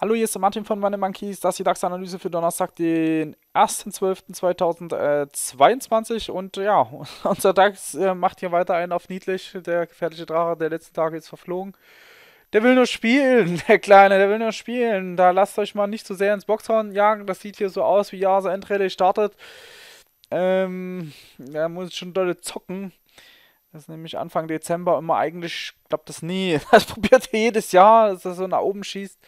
Hallo, hier ist der Martin von Money Monkeys. Das ist die DAX-Analyse für Donnerstag, den 1.12.2022. Und ja, unser DAX äh, macht hier weiter einen auf niedlich. Der gefährliche Drache der letzten Tage ist verflogen. Der will nur spielen, der Kleine, der will nur spielen. Da lasst euch mal nicht zu so sehr ins Boxhorn jagen. Das sieht hier so aus, wie Jahresendrelle startet. Ähm, da muss schon dolle zocken. Das ist nämlich Anfang Dezember immer eigentlich, ich das nie, das probiert er jedes Jahr, dass er so nach oben schießt,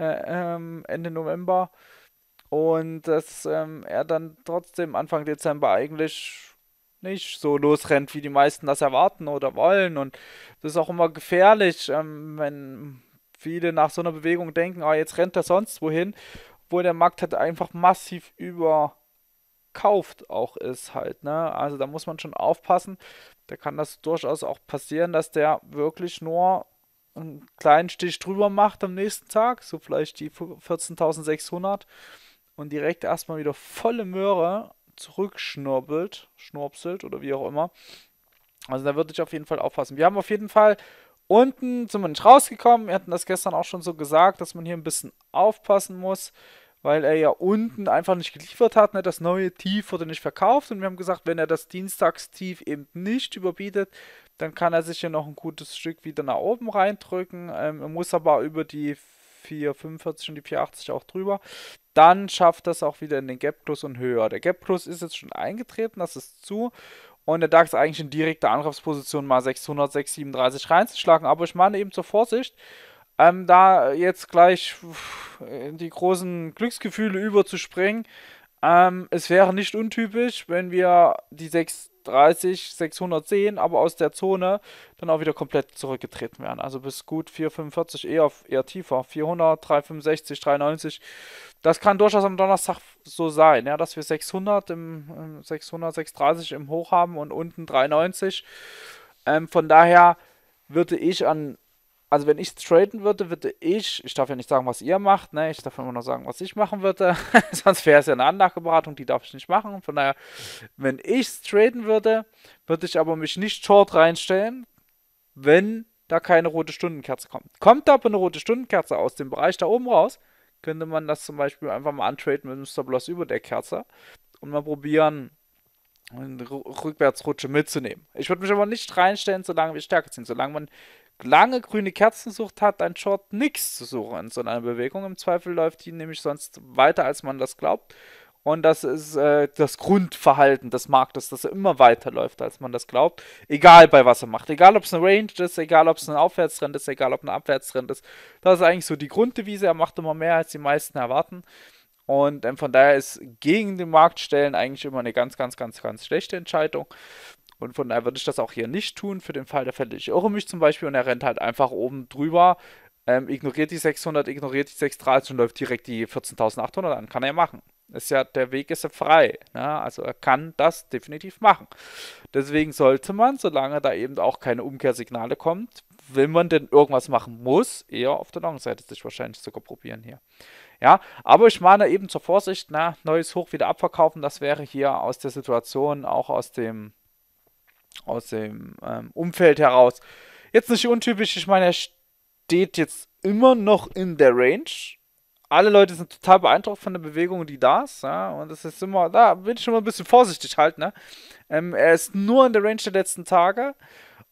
äh, ähm, Ende November. Und dass ähm, er dann trotzdem Anfang Dezember eigentlich nicht so losrennt, wie die meisten das erwarten oder wollen. Und das ist auch immer gefährlich, ähm, wenn viele nach so einer Bewegung denken, ah, jetzt rennt er sonst wohin, wo der Markt hat einfach massiv über kauft, auch ist halt. Ne? Also da muss man schon aufpassen. Da kann das durchaus auch passieren, dass der wirklich nur einen kleinen Stich drüber macht am nächsten Tag, so vielleicht die 14.600 und direkt erstmal wieder volle Möhre zurückschnurbelt, schnurpselt oder wie auch immer. Also da würde ich auf jeden Fall aufpassen. Wir haben auf jeden Fall unten, zumindest rausgekommen, wir hatten das gestern auch schon so gesagt, dass man hier ein bisschen aufpassen muss weil er ja unten einfach nicht geliefert hat, ne? das neue Tief wurde nicht verkauft und wir haben gesagt, wenn er das Dienstagstief eben nicht überbietet, dann kann er sich ja noch ein gutes Stück wieder nach oben reindrücken, ähm, er muss aber über die 445 und die 480 auch drüber, dann schafft das auch wieder in den Gap Plus und höher. Der Gap Plus ist jetzt schon eingetreten, das ist zu und der DAX eigentlich in direkter Angriffsposition mal 600, 637 reinzuschlagen, aber ich meine eben zur Vorsicht, ähm, da jetzt gleich in die großen Glücksgefühle überzuspringen, ähm, es wäre nicht untypisch, wenn wir die 630, 610, aber aus der Zone dann auch wieder komplett zurückgetreten wären. Also bis gut 445, eher, eher tiefer. 400, 365, 390. Das kann durchaus am Donnerstag so sein, ja, dass wir 600, im, 600, 630 im Hoch haben und unten 390. Ähm, von daher würde ich an also wenn ich traden würde, würde ich, ich darf ja nicht sagen, was ihr macht, ne? Ich darf immer nur sagen, was ich machen würde. Sonst wäre es ja eine Anlageberatung, die darf ich nicht machen. Von daher, wenn ich traden würde, würde ich aber mich nicht short reinstellen, wenn da keine rote Stundenkerze kommt. Kommt aber eine rote Stundenkerze aus dem Bereich da oben raus, könnte man das zum Beispiel einfach mal antraden mit einem Stop-Loss über der Kerze und mal probieren, eine Rückwärtsrutsche mitzunehmen. Ich würde mich aber nicht reinstellen, solange wir stärker ziehen. Solange man lange grüne Kerzen sucht, hat ein Short nichts zu suchen in so einer Bewegung. Im Zweifel läuft die nämlich sonst weiter, als man das glaubt. Und das ist äh, das Grundverhalten des Marktes, dass er immer weiter läuft, als man das glaubt. Egal bei was er macht. Egal ob es eine Range ist, egal ob es ein Aufwärtstrend ist, egal ob ein Abwärtstrend ist. Das ist eigentlich so die Grunddevise. Er macht immer mehr, als die meisten erwarten. Und ähm, von daher ist gegen den Markt stellen eigentlich immer eine ganz, ganz, ganz, ganz schlechte Entscheidung. Und von daher würde ich das auch hier nicht tun, für den Fall der Fälle. Ich irre mich zum Beispiel und er rennt halt einfach oben drüber, ähm, ignoriert die 600, ignoriert die 630 und läuft direkt die 14.800 an. Kann er machen. Ist ja, der Weg ist ja frei. Ne? Also er kann das definitiv machen. Deswegen sollte man, solange da eben auch keine Umkehrsignale kommt, wenn man denn irgendwas machen muss, eher auf der langen Seite sich wahrscheinlich sogar probieren hier. Ja, aber ich mahne eben zur Vorsicht, na, ne? neues Hoch wieder abverkaufen, das wäre hier aus der Situation, auch aus dem aus dem ähm, Umfeld heraus. Jetzt nicht untypisch, ich meine, er steht jetzt immer noch in der Range. Alle Leute sind total beeindruckt von der Bewegung, die da ist. Ja? Und das ist immer, da bin ich immer ein bisschen vorsichtig halt. Ne? Ähm, er ist nur in der Range der letzten Tage.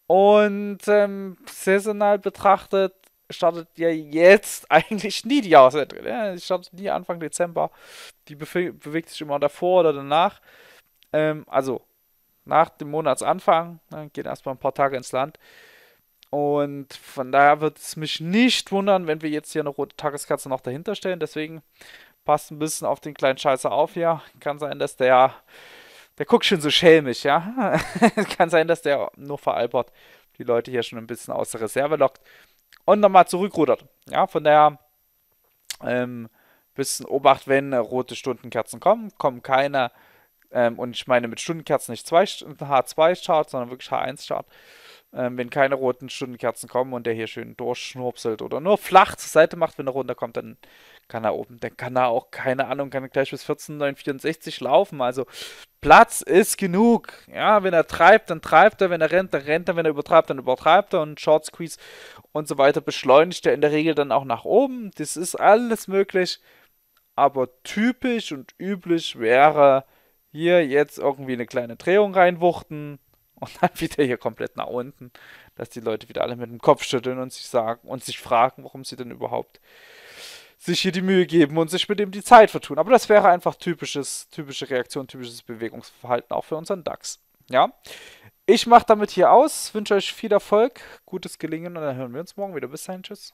Und ähm, saisonal betrachtet startet ja jetzt eigentlich nie die Jahresendrille. Ja? Ich starte nie Anfang Dezember. Die bewegt sich immer davor oder danach. Ähm, also nach dem Monatsanfang, dann ne, gehen erstmal ein paar Tage ins Land. Und von daher wird es mich nicht wundern, wenn wir jetzt hier eine rote Tageskatze noch dahinter stellen. Deswegen passt ein bisschen auf den kleinen Scheißer auf hier. Kann sein, dass der, der guckt schon so schelmisch, ja. Kann sein, dass der nur veralbert die Leute hier schon ein bisschen aus der Reserve lockt und nochmal zurückrudert. Ja, von daher, ähm, bisschen Obacht, wenn rote Stundenkerzen kommen, kommen keine ähm, und ich meine mit Stundenkerzen nicht zwei, H2-Chart, sondern wirklich H1-Chart. Ähm, wenn keine roten Stundenkerzen kommen und der hier schön durchschnurpselt oder nur flach zur Seite macht, wenn er runterkommt, dann kann er oben, dann kann er auch, keine Ahnung, kann er gleich bis 14,964 laufen. Also Platz ist genug. Ja, wenn er treibt, dann treibt er, wenn er rennt, dann rennt er, wenn er übertreibt, dann übertreibt er und Short Squeeze und so weiter beschleunigt er in der Regel dann auch nach oben. Das ist alles möglich, aber typisch und üblich wäre hier jetzt irgendwie eine kleine Drehung reinwuchten und dann wieder hier komplett nach unten, dass die Leute wieder alle mit dem Kopf schütteln und sich sagen und sich fragen, warum sie denn überhaupt sich hier die Mühe geben und sich mit dem die Zeit vertun. Aber das wäre einfach typisches, typische Reaktion, typisches Bewegungsverhalten auch für unseren DAX. Ja. Ich mache damit hier aus, wünsche euch viel Erfolg, gutes Gelingen und dann hören wir uns morgen wieder. Bis dahin, tschüss.